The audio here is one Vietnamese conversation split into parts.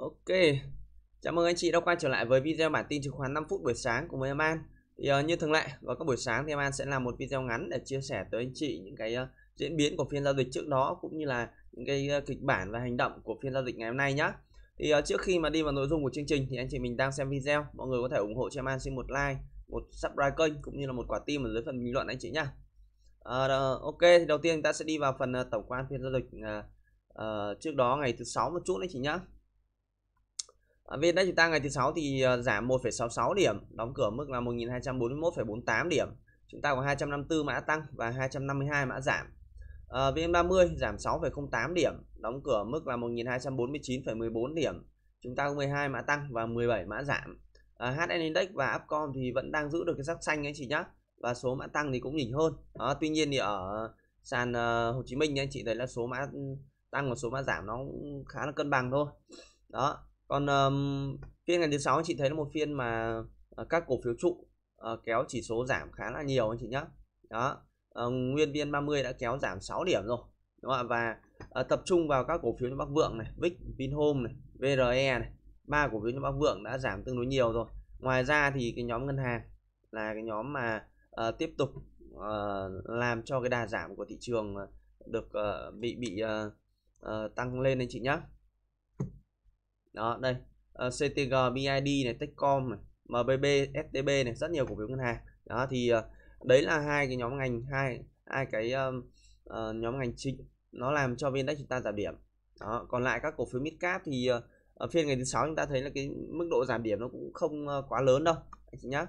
Ok, chào mừng anh chị đã quay trở lại với video bản tin chứng khoán 5 phút buổi sáng của em An. Thì, uh, như thường lệ, vào các buổi sáng thì em An sẽ làm một video ngắn để chia sẻ tới anh chị những cái uh, diễn biến của phiên giao dịch trước đó cũng như là những cái uh, kịch bản và hành động của phiên giao dịch ngày hôm nay nhé. Thì uh, trước khi mà đi vào nội dung của chương trình thì anh chị mình đang xem video, mọi người có thể ủng hộ cho em An xin một like, một subscribe kênh cũng như là một quả tim ở dưới phần bình luận anh chị nhé. Uh, ok, thì đầu tiên ta sẽ đi vào phần uh, tổng quan phiên giao dịch uh, uh, trước đó ngày thứ sáu một chút đấy chị nhé. VN chúng ta ngày thứ sáu thì ờ, giảm 1,66 điểm, đóng cửa mức là 1241,48 điểm. Chúng ta có 254 mã tăng và 252 mã giảm. Ờ, VN30 giảm 6,08 điểm, đóng cửa mức là 1249,14 điểm. Chúng ta có 12 mã tăng và 17 mã giảm. À, ờ, HN Index và Upcom thì vẫn đang giữ được cái sắc xanh anh chị nhé Và số mã tăng thì cũng nhỉnh hơn. À, tuy nhiên thì ở sàn Hồ Chí Minh anh chị thấy là số mã ừ, tăng và số mã giảm nó cũng khá là cân bằng thôi. Đó, còn um, phiên ngày thứ sáu anh chị thấy là một phiên mà uh, các cổ phiếu trụ uh, kéo chỉ số giảm khá là nhiều anh chị nhé đó uh, nguyên viên 30 đã kéo giảm 6 điểm rồi đúng không ạ và uh, tập trung vào các cổ phiếu như Bắc Vượng này, Vic, Vinhome này, VRE này, ba cổ phiếu như Bắc Vượng đã giảm tương đối nhiều rồi. Ngoài ra thì cái nhóm ngân hàng là cái nhóm mà uh, tiếp tục uh, làm cho cái đà giảm của thị trường được uh, bị bị uh, uh, tăng lên anh chị nhé đó đây uh, ờ, CTG BID này Techcom này MBB STB này rất nhiều cổ phiếu ngân hàng đó thì uh, đấy là hai cái nhóm ngành hai hai cái um, uh, nhóm ngành chính nó làm cho VN-Index chúng ta giảm điểm đó còn lại các cổ phiếu midcap thì uh, ở phiên ngày thứ sáu chúng ta thấy là cái mức độ giảm điểm nó cũng không uh, quá lớn đâu anh chị nhá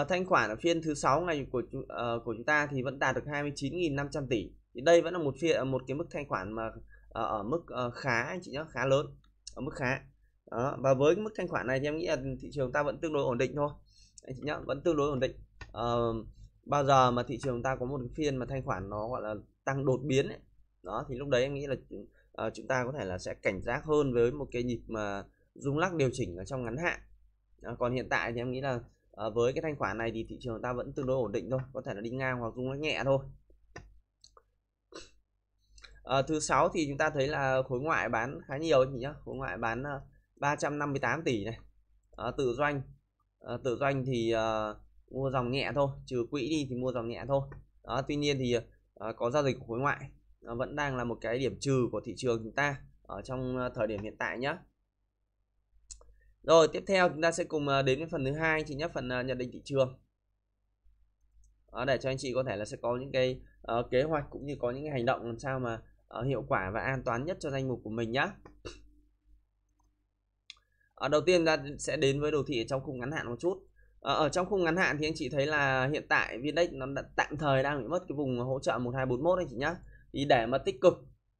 uh, thanh khoản ở phiên thứ sáu ngày của uh, của chúng ta thì vẫn đạt được 29.500 tỷ thì đây vẫn là một phiên một cái mức thanh khoản mà ở mức khá anh chị nhé khá lớn ở mức khá đó, và với mức thanh khoản này thì em nghĩ là thị trường ta vẫn tương đối ổn định thôi anh chị nhá vẫn tương đối ổn định à, bao giờ mà thị trường ta có một phiên mà thanh khoản nó gọi là tăng đột biến ấy, đó thì lúc đấy em nghĩ là uh, chúng ta có thể là sẽ cảnh giác hơn với một cái nhịp mà rung lắc điều chỉnh ở trong ngắn hạn à, còn hiện tại thì em nghĩ là uh, với cái thanh khoản này thì thị trường ta vẫn tương đối ổn định thôi có thể là đi ngang hoặc rung lắc nhẹ thôi à, thứ sáu thì chúng ta thấy là khối ngoại bán khá nhiều anh chị nhá khối ngoại bán 358 ờ, tỷ này à, ờ, tự doanh à, tự doanh thì à, mua dòng nhẹ thôi trừ quỹ đi thì mua dòng nhẹ thôi đó, tuy nhiên thì à, có giao dịch của khối ngoại à, vẫn đang là một cái điểm trừ của thị trường chúng ta ở trong thời điểm hiện tại nhé rồi tiếp theo chúng ta sẽ cùng đến với phần thứ hai chị nhé phần nhận định thị trường để cho anh chị có thể là sẽ có những cái kế hoạch cũng như có những cái hành động làm sao mà Ờ, hiệu quả và an toàn nhất cho danh mục của mình nhé ở ờ, đầu tiên ta sẽ đến với đồ thị trong khung ngắn hạn một chút ờ, ở trong khung ngắn hạn thì anh chị thấy là hiện tại VNDAX nó đã tạm thời đang bị mất cái vùng hỗ trợ 1241 anh chị nhá thì để mà tích cực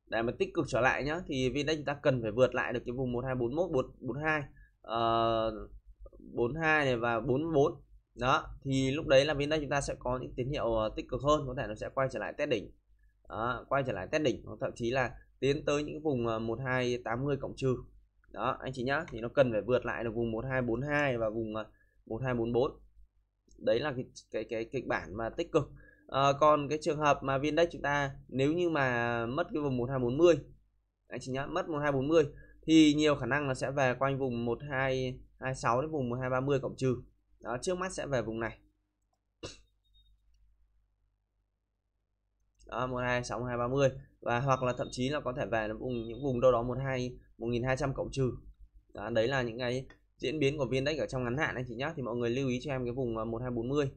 để mà tích cực trở lại nhá thì VNDAX chúng ta cần phải vượt lại được cái vùng 1241 42 uh, 42 này và 44 đó thì lúc đấy là VNDAX chúng ta sẽ có những tín hiệu tích cực hơn có thể nó sẽ quay trở lại test đỉnh đó, quay trở lại test đỉnh hoặc thậm chí là tiến tới những vùng 1280 ờ, cộng trừ đó anh chị nhá thì nó cần phải vượt lại được vùng 1242 và vùng 1244 ờ, đấy là cái cái cái kịch bản mà tích cực à, còn cái trường hợp mà viên VNDAX chúng ta nếu như mà mất cái vùng 1240 anh chị nhá mất 1240 thì nhiều khả năng nó sẽ về quanh vùng 1226 đến vùng 1230 cộng trừ đó trước mắt sẽ về vùng này đó, 126 1230 và hoặc là thậm chí là có thể về vùng những vùng đâu đó 12 1200 cộng trừ đó, đấy là những cái diễn biến của viên đấy ở trong ngắn hạn anh chị nhé thì mọi người lưu ý cho em cái vùng 1240 à,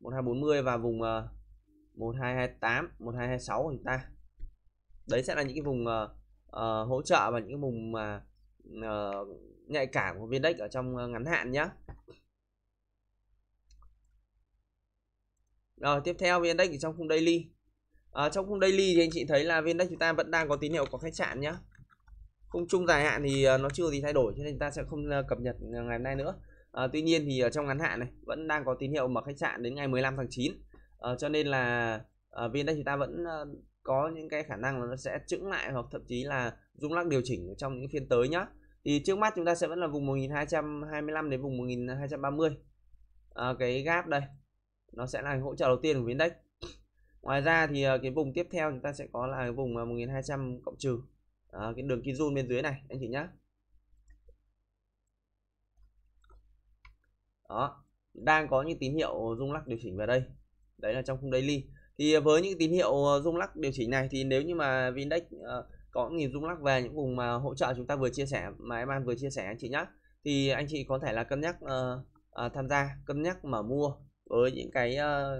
1240 và vùng 1228 1226 của chúng ta đấy sẽ là những cái vùng uh, hỗ trợ và những cái vùng mà uh, nhạy cảm của viên ở trong ngắn hạn nhé rồi tiếp theo viên thì trong khung daily à, trong khung daily thì anh chị thấy là viên đất chúng ta vẫn đang có tín hiệu có khách sạn nhá khung chung dài hạn thì ờ, nó chưa gì thay đổi cho nên chúng ta sẽ không ờ, cập nhật ngày hôm nay nữa à, tuy nhiên thì ở trong ngắn hạn này vẫn đang có tín hiệu mở khách sạn đến ngày 15 tháng 9 à, cho nên là à, viên đất chúng ta vẫn có những cái khả năng là nó sẽ chững lại hoặc thậm chí là rung lắc điều chỉnh trong những phiên tới nhá thì trước mắt chúng ta sẽ vẫn là vùng 1225 đến vùng 1230 à, cái gap đây nó sẽ là hỗ trợ đầu tiên của viên index ngoài ra thì ờ, cái vùng tiếp theo chúng ta sẽ có là cái vùng 1200 ờ, cộng trừ à, cái đường kim run bên dưới này anh chị nhá đó đang có những tín hiệu rung lắc điều chỉnh về đây đấy là trong khung daily thì với những tín hiệu rung lắc điều chỉnh này thì nếu như mà VNDAX có nhìn rung lắc về những vùng mà hỗ trợ chúng ta vừa chia sẻ mà em an vừa chia sẻ anh chị nhé thì anh chị có thể là cân nhắc uh, uh, tham gia cân nhắc mở mua với những cái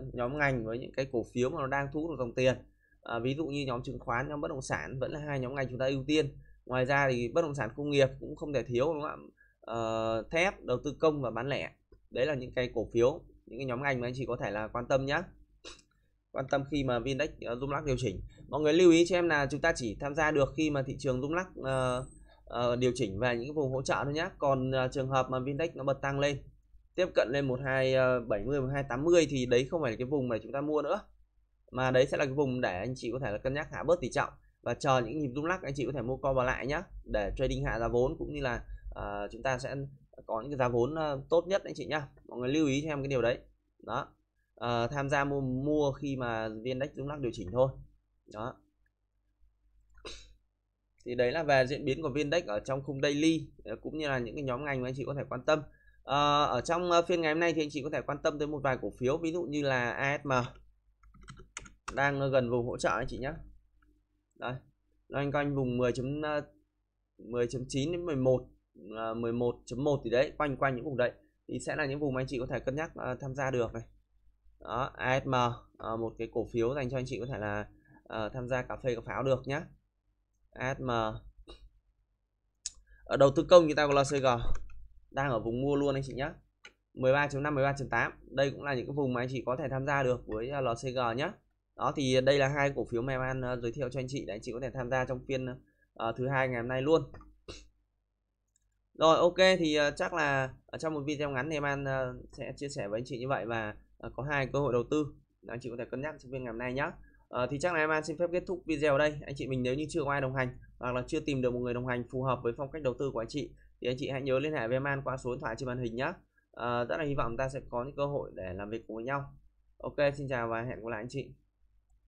uh, nhóm ngành với những cái cổ phiếu mà nó đang thu hút được dòng tiền à, ví dụ như nhóm chứng khoán nhóm bất động sản vẫn là hai nhóm ngành chúng ta ưu tiên ngoài ra thì bất động sản công nghiệp cũng không thể thiếu đúng không ạ uh, thép đầu tư công và bán lẻ đấy là những cái cổ phiếu những cái nhóm ngành mà anh chị có thể là quan tâm nhé quan tâm khi mà Vindex uh, ờ, rung lắc điều chỉnh mọi người lưu ý cho em là chúng ta chỉ tham gia được khi mà thị trường rung lắc uh, uh, điều chỉnh về những cái vùng hỗ trợ thôi nhé còn uh, trường hợp mà Vindex nó bật tăng lên tiếp cận lên 1270 1280 ờ, thì đấy không phải là cái vùng mà chúng ta mua nữa mà đấy sẽ là cái vùng để anh chị có thể là cân nhắc hạ bớt tỷ trọng và chờ những nhịp rung lắc anh chị có thể mua co vào lại nhé để trading hạ giá vốn cũng như là uh, chúng ta sẽ có những cái giá vốn uh, tốt nhất anh chị nhá mọi người lưu ý cho em cái điều đấy đó uh, tham gia mua mua khi mà viên index rung lắc điều chỉnh thôi đó thì đấy là về diễn biến của viên index ở trong khung daily cũng như là những cái nhóm ngành mà anh chị có thể quan tâm à, ở trong ờ, phiên ngày hôm nay thì anh chị có thể quan tâm tới một vài cổ phiếu ví dụ như là ASM đang ờ, gần vùng hỗ trợ anh chị nhé đây loanh quanh vùng 10 10.9 đến 11 11.1 thì đấy quanh quanh những vùng đấy thì sẽ là những vùng anh chị có thể cân nhắc uh, tham gia được này đó ASM uh, một cái cổ phiếu dành cho anh chị có thể là uh, tham gia cà phê cà pháo được nhá, ASM ở đầu tư công như ta có LCG đang ở vùng mua luôn anh chị nhé 13.5 13.8 đây cũng là những cái vùng mà anh chị có thể tham gia được với à, LCG nhé đó thì đây là hai cổ phiếu mà em an à, giới thiệu cho anh chị để anh chị có thể tham gia trong phiên uh, thứ hai ngày hôm nay luôn rồi ok thì uh, chắc là ở trong một video ngắn thì em an uh, sẽ chia sẻ với anh chị như vậy và uh, có hai cơ hội đầu tư anh chị có thể cân nhắc trong phiên ngày hôm nay nhé uh, ờ, thì chắc là em an xin phép kết thúc video ở đây anh chị mình nếu như chưa có ai đồng hành hoặc là chưa tìm được một người đồng hành phù hợp với phong cách đầu tư của anh chị thì anh chị hãy nhớ liên hệ với man qua số điện thoại trên màn hình nhé à, ờ, rất là hy vọng ta sẽ có những cơ hội để làm việc cùng với nhau ok xin chào và hẹn gặp lại anh chị